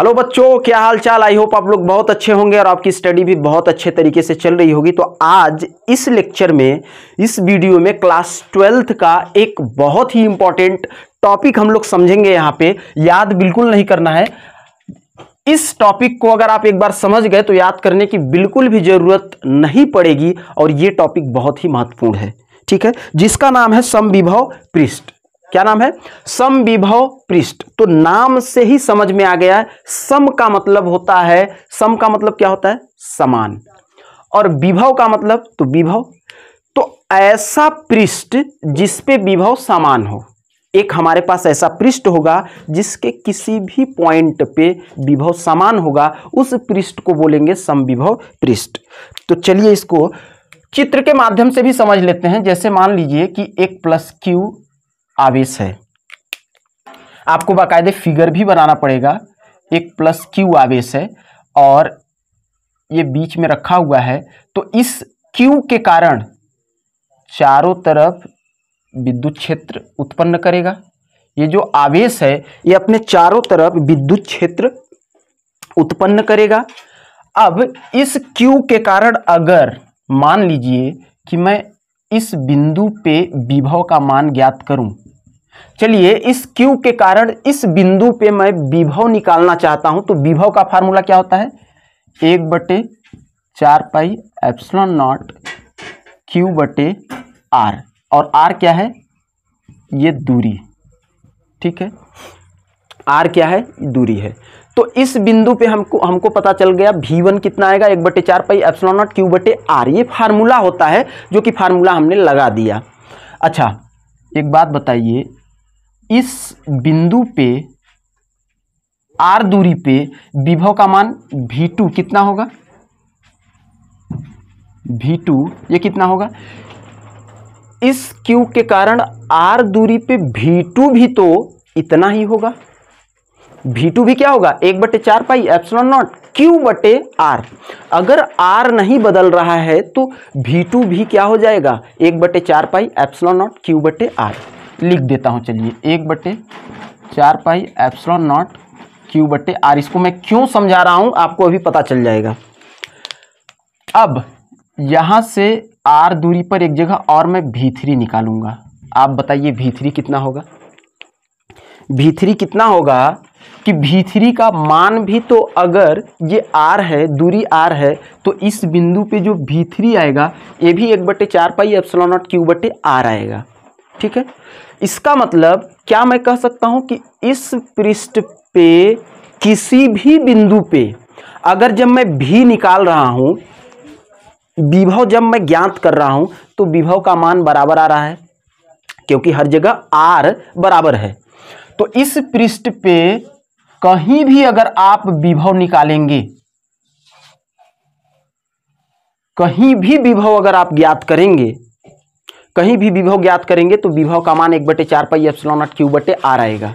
Hello बच्चों क्या हाल चाल आई होप आप लोग बहुत अच्छे होंगे और आपकी स्टडी भी बहुत अच्छे तरीके से चल रही होगी तो आज इस लेक्चर में इस वीडियो में क्लास ट्वेल्थ का एक बहुत ही इंपॉर्टेंट टॉपिक हम लोग समझेंगे यहाँ पे याद बिल्कुल नहीं करना है इस टॉपिक को अगर आप एक बार समझ गए तो याद करने की बिल्कुल भी ज़रूरत नहीं पड़ेगी और ये टॉपिक बहुत ही महत्वपूर्ण है ठीक है जिसका नाम है समविभव पृष्ठ क्या नाम है सम विभव पृष्ठ तो नाम से ही समझ में आ गया है सम का मतलब होता है सम का मतलब क्या होता है समान और विभव का मतलब तो विभव तो ऐसा पृष्ठ जिसपे विभव समान हो एक हमारे पास ऐसा पृष्ठ होगा जिसके किसी भी पॉइंट पे विभव समान होगा उस पृष्ठ को बोलेंगे समविभव पृष्ठ तो चलिए इसको चित्र के माध्यम से भी समझ लेते हैं जैसे मान लीजिए कि एक प्लस क्यू आवेश है आपको बाकायदे फिगर भी बनाना पड़ेगा एक प्लस क्यू आवेश है और ये बीच में रखा हुआ है तो इस क्यू के कारण चारों तरफ विद्युत क्षेत्र उत्पन्न करेगा ये जो आवेश है ये अपने चारों तरफ विद्युत क्षेत्र उत्पन्न करेगा अब इस क्यू के कारण अगर मान लीजिए कि मैं इस बिंदु पे विभव का मान ज्ञात करूं चलिए इस क्यू के कारण इस बिंदु पे मैं विभव निकालना चाहता हूं तो विभव का फार्मूला क्या होता है एक बटे चार पाई एप्सलॉन नॉट Q बटे आर और आर क्या है ये दूरी ठीक है आर क्या है दूरी है तो इस बिंदु पे हमको हमको पता चल गया भी वन कितना आएगा एक बटे चार पाई एप्सलॉन नॉट क्यू बटे आर ये फार्मूला होता है जो कि फार्मूला हमने लगा दिया अच्छा एक बात बताइए इस बिंदु पे आर दूरी पे विभव का मान भी टू कितना होगा भी टू ये कितना होगा इस क्यू के कारण आर दूरी पे भी टू भी तो इतना ही होगा भी टू भी क्या होगा एक बटे चार पाई एप्सलॉन नॉट क्यू बटे आर अगर आर नहीं बदल रहा है तो भी टू भी क्या हो जाएगा एक बटे चार पाई एप्सलॉन नॉट क्यू बटे आर लिख देता हूँ चलिए एक बटे चार पाई एप्सलॉन नॉट क्यू बटे आर इसको मैं क्यों समझा रहा हूँ आपको अभी पता चल जाएगा अब यहाँ से आर दूरी पर एक जगह और मैं भी थ्री निकालूंगा आप बताइए भी थ्री कितना होगा भी थ्री कितना होगा कि भी थ्री का मान भी तो अगर ये आर है दूरी आर है तो इस बिंदु पे जो भी थ्री आएगा ये भी एक बटे चार पाई एप्सलॉन नॉट क्यू बटे आर आएगा ठीक है इसका मतलब क्या मैं कह सकता हूं कि इस पृष्ठ पे किसी भी बिंदु पे अगर जब मैं भी निकाल रहा हूं विभव जब मैं ज्ञात कर रहा हूं तो विभव का मान बराबर आ रहा है क्योंकि हर जगह आर बराबर है तो इस पृष्ठ पे कहीं भी अगर आप विभव निकालेंगे कहीं भी विभव अगर आप ज्ञात करेंगे कहीं भी विभव ज्ञात करेंगे तो विभव का मान एक बटे चार पाई एप्सिलॉन नॉट क्यू बटे आर आएगा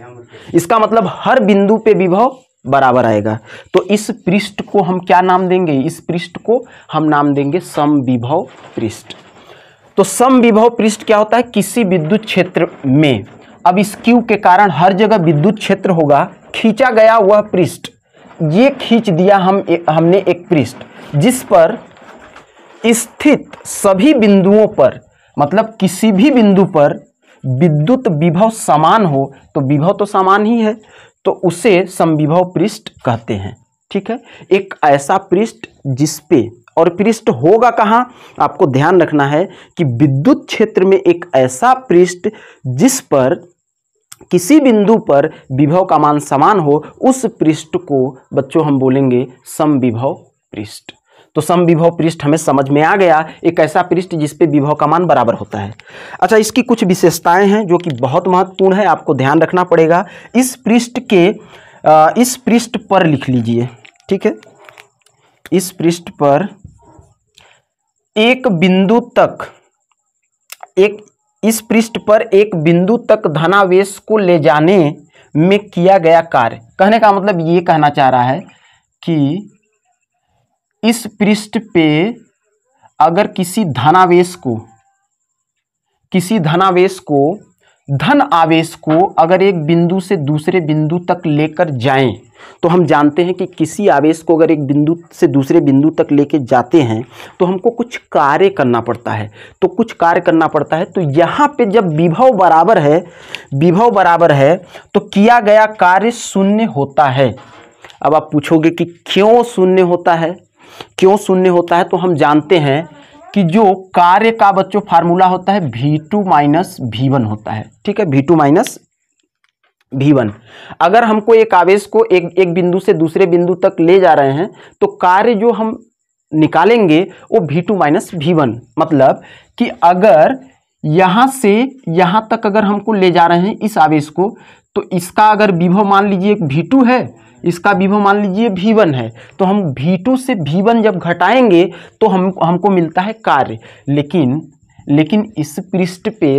इसका मतलब हर बिंदु पे विभव बराबर आएगा तो इस पृष्ठ को हम क्या नाम देंगे इस पृष्ठ को हम नाम देंगे सम विभव पृष्ठ तो सम विभव पृष्ठ क्या होता है किसी विद्युत क्षेत्र में अब इस क्यू के कारण हर जगह विद्युत क्षेत्र होगा खींचा गया वह पृष्ठ ये खींच दिया हम हमने एक पृष्ठ जिस पर स्थित सभी बिंदुओं पर मतलब किसी भी बिंदु पर विद्युत विभव समान हो तो विभव तो समान ही है तो उसे समविभव पृष्ठ कहते हैं ठीक है एक ऐसा पृष्ठ जिसपे और पृष्ठ होगा कहाँ आपको ध्यान रखना है कि विद्युत क्षेत्र में एक ऐसा पृष्ठ जिस पर किसी बिंदु पर विभव का मान समान हो उस पृष्ठ को बच्चों हम बोलेंगे समविभव पृष्ठ तो सम विभव पृष्ठ हमें समझ में आ गया एक ऐसा पृष्ठ जिसपे विभव का मान बराबर होता है अच्छा इसकी कुछ विशेषताएं हैं जो कि बहुत महत्वपूर्ण है आपको ध्यान रखना पड़ेगा इस पृष्ठ के इस पृष्ठ पर लिख लीजिए ठीक है इस पृष्ठ पर एक बिंदु तक एक इस पृष्ठ पर एक बिंदु तक धनावेश को ले जाने में किया गया कार्य कहने का मतलब ये कहना चाह रहा है कि इस पृष्ठ पे अगर किसी धनावेश को किसी धनावेश को धन आवेश को अगर एक बिंदु से दूसरे बिंदु तक लेकर जाएं तो हम जानते हैं कि किसी आवेश को अगर एक बिंदु से दूसरे बिंदु तक लेके जाते हैं तो हमको कुछ कार्य करना पड़ता है तो कुछ कार्य करना पड़ता है तो यहाँ पे जब विभव बराबर है विभव बराबर है तो किया गया कार्य शून्य होता है अब आप पूछोगे कि क्यों शून्य होता है क्यों शून्य होता है तो हम जानते हैं कि जो कार्य का बच्चों फार्मूला होता है भी टू माइनस भी वन होता है ठीक है भी टू माइनस भी वन अगर हमको एक आवेश को एक एक बिंदु से दूसरे बिंदु तक ले जा रहे हैं तो कार्य जो हम निकालेंगे वो भी टू माइनस भी वन मतलब कि अगर यहां से यहां तक अगर हमको ले जा रहे हैं इस आवेश को तो इसका अगर विभव मान लीजिए भी टू है इसका विभव मान लीजिए भी वन है तो हम भी टू से भी वन जब घटाएंगे तो हम हमको मिलता है कार्य लेकिन लेकिन इस पृष्ठ पे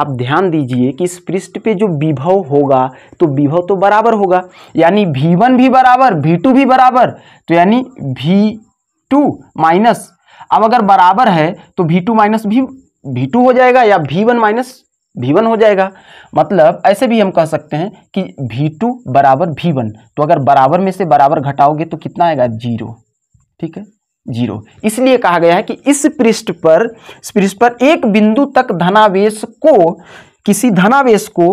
आप ध्यान दीजिए कि इस पृष्ठ पे जो विभव होगा तो विभव तो बराबर होगा यानी भी वन भी बराबर भी टू भी बराबर तो यानी भी टू माइनस अब अगर बराबर है तो भी टू माइनस भी भी टू हो जाएगा या भी वन माइनस भी वन हो जाएगा मतलब ऐसे भी हम कह सकते हैं कि भी टू बराबर भी वन तो अगर बराबर में से बराबर घटाओगे तो कितना आएगा जीरो ठीक है जीरो इसलिए कहा गया है कि इस पृष्ठ पर पृष्ठ पर एक बिंदु तक धनावेश को किसी धनावेश को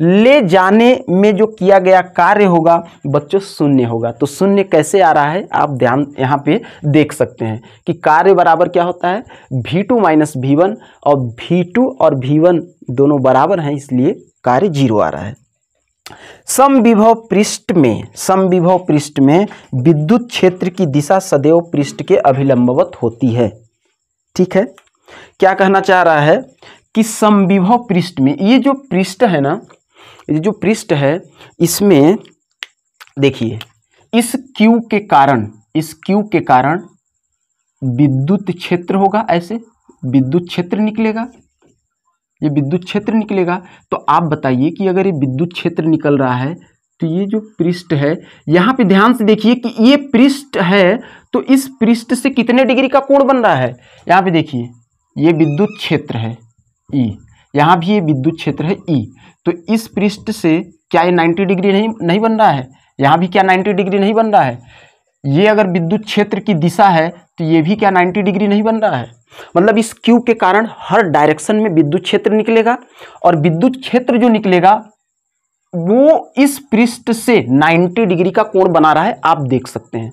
ले जाने में जो किया गया कार्य होगा बच्चों शून्य होगा तो शून्य कैसे आ रहा है आप ध्यान यहाँ पे देख सकते हैं कि कार्य बराबर क्या होता है भी टू माइनस भी वन और भी टू और भी वन दोनों बराबर हैं इसलिए कार्य जीरो आ रहा है सम विभव पृष्ठ में सम विभव पृष्ठ में विद्युत क्षेत्र की दिशा सदैव पृष्ठ के अभिलंबवत होती है ठीक है क्या कहना चाह रहा है कि समविभव पृष्ठ में ये जो पृष्ठ है ना ये जो पृष्ठ है इसमें देखिए इस क्यू के कारण इस क्यू के कारण विद्युत क्षेत्र होगा ऐसे विद्युत क्षेत्र निकलेगा ये विद्युत क्षेत्र निकलेगा तो आप बताइए कि अगर ये विद्युत क्षेत्र निकल रहा है तो ये जो पृष्ठ है यहाँ पे ध्यान से देखिए कि ये पृष्ठ है तो इस पृष्ठ से कितने डिग्री का कोण बन रहा है यहाँ पे देखिए ये विद्युत क्षेत्र है ई e। यहाँ भी ये विद्युत क्षेत्र है ई e। तो इस पृष्ठ से क्या ये नाइन्टी डिग्री नहीं नहीं बन रहा है यहाँ भी क्या नाइन्टी डिग्री नहीं बन रहा है ये अगर विद्युत क्षेत्र की दिशा है तो ये भी क्या 90 डिग्री नहीं बन रहा है मतलब इस क्यू के कारण हर डायरेक्शन में विद्युत क्षेत्र निकलेगा और विद्युत क्षेत्र जो निकलेगा वो इस पृष्ठ से 90 डिग्री का कोण बना रहा है आप देख सकते हैं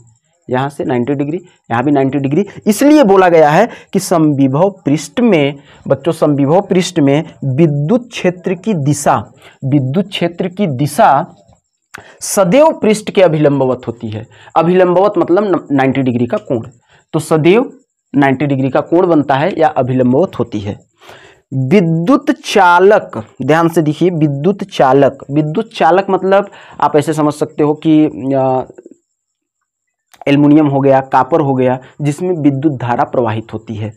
यहाँ से 90 डिग्री यहाँ भी 90 डिग्री इसलिए बोला गया है कि संविभव पृष्ठ में बच्चों संविभव पृष्ठ में विद्युत क्षेत्र की दिशा विद्युत क्षेत्र की दिशा सदैव पृष्ठ के अभिलंबवत होती है अभिलंबवत मतलब 90 डिग्री का कोण तो सदैव 90 डिग्री का कोण बनता है या अभिलंबवत होती है विद्युत चालक ध्यान से देखिए विद्युत चालक विद्युत चालक मतलब आप ऐसे समझ सकते हो कि एल्युमिनियम हो गया कापर हो गया जिसमें विद्युत धारा प्रवाहित होती है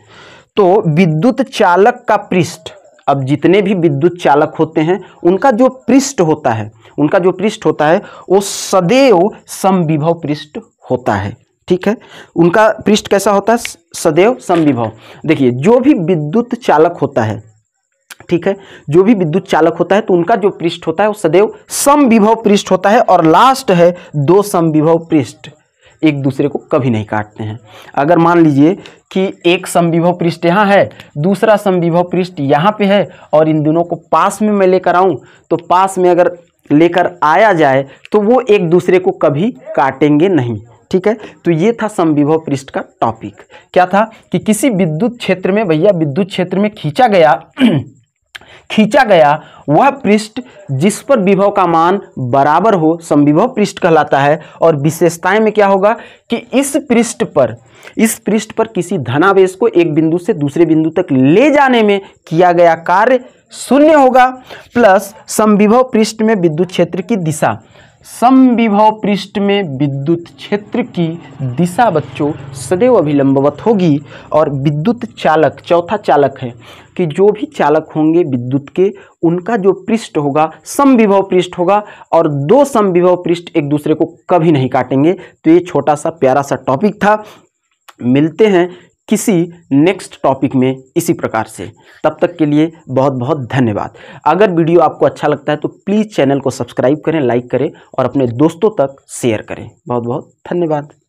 तो विद्युत चालक का पृष्ठ अब जितने भी विद्युत चालक होते हैं उनका जो पृष्ठ होता है उनका जो पृष्ठ होता है वो सदैव समविभव पृष्ठ होता है ठीक है उनका पृष्ठ कैसा होता है सदैव समविभव देखिए जो भी विद्युत चालक होता है ठीक है जो भी विद्युत चालक होता है तो उनका जो पृष्ठ होता है वो सदैव समविभव पृष्ठ होता है और लास्ट है दो समविभव पृष्ठ एक दूसरे को कभी नहीं काटते हैं अगर मान लीजिए कि एक संविभव पृष्ठ यहाँ है दूसरा संविभव पृष्ठ यहाँ पे है और इन दोनों को पास में मैं लेकर आऊँ तो पास में अगर लेकर आया जाए तो वो एक दूसरे को कभी काटेंगे नहीं ठीक है तो ये था संविभव पृष्ठ का टॉपिक क्या था कि किसी विद्युत क्षेत्र में भैया विद्युत क्षेत्र में खींचा गया खींचा गया वह पृष्ठ जिस पर विभव का मान बराबर हो संविभव पृष्ठ कहलाता है और विशेषताएं में क्या होगा कि इस पृष्ठ पर इस पृष्ठ पर किसी धनावेश को एक बिंदु से दूसरे बिंदु तक ले जाने में किया गया कार्य शून्य होगा प्लस संविभव पृष्ठ में विद्युत क्षेत्र की दिशा समविभव पृष्ठ में विद्युत क्षेत्र की दिशा बच्चों सदैव अभिलंबवत होगी और विद्युत चालक चौथा चालक है कि जो भी चालक होंगे विद्युत के उनका जो पृष्ठ होगा समविभव पृष्ठ होगा और दो समविभव पृष्ठ एक दूसरे को कभी नहीं काटेंगे तो ये छोटा सा प्यारा सा टॉपिक था मिलते हैं किसी नेक्स्ट टॉपिक में इसी प्रकार से तब तक के लिए बहुत बहुत धन्यवाद अगर वीडियो आपको अच्छा लगता है तो प्लीज़ चैनल को सब्सक्राइब करें लाइक करें और अपने दोस्तों तक शेयर करें बहुत बहुत धन्यवाद